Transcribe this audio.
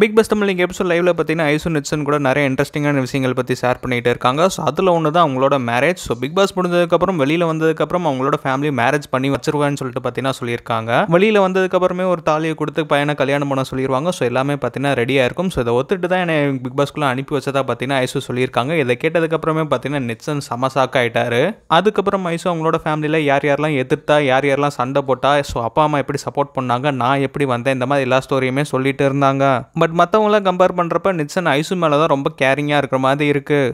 big bus Tamil நீங்கள் episode லைவ்ல பார்த்தீங்கன்னா ஐசு நிச்சன் கூட நிறைய இன்ட்ரெஸ்டிங்கான விஷயங்கள் பற்றி ஷேர் பண்ணிகிட்டு இருக்காங்க ஸோ அதில் ஒன்று தான் அவங்களோட மேரேஜ் ஸோ பிக் பாஸ் முடிஞ்சதுக்கப்புறம் வெளியில் வந்ததுக்கப்புறம் அவங்களோட ஃபேமிலி மேரேஜ் பண்ணி வச்சிருவான்னு சொல்லிட்டு பார்த்தீங்கன்னா சொல்லியிருக்காங்க வெளியில் வந்ததுக்கப்புறமே ஒரு தாலியை கொடுத்து பையனை கல்யாணம் பண்ண சொல்லிடுவாங்க ஸோ எல்லாமே பார்த்தீங்கன்னா ரெடியாக இருக்கும் ஸோ இதை ஒத்துட்டு தான் என்னை பிக் பாஸ்க்குள்ளே அனுப்பி வச்சதா பார்த்தீங்கன்னா ஐசு சொல்லியிருக்காங்க இதை கேட்டதுக்கப்புறமே பார்த்தீங்கன்னா நிச்சன் சமசாக்க ஆகிட்டாரு அதுக்கப்புறம் ஐசு அவங்களோட ஃபேமிலியில் யார் யாரெல்லாம் எதிர்த்தா யார் யாரெல்லாம் சண்டை போட்டா ஸோ அப்பா அம்மா எப்படி சப்போர்ட் பண்ணாங்க நான் எப்படி வந்தேன் இந்த மாதிரி எல்லா ஸ்டோரியுமே சொல்லிட்டு இருந்தாங்க பட் மற்றவங்களாம் கம்பேர் பண்ணுறப்ப நிச்சன் ஐசு மேலே தான் ரொம்ப கேரிங்காக இருக்கிற மாதிரி இருக்குது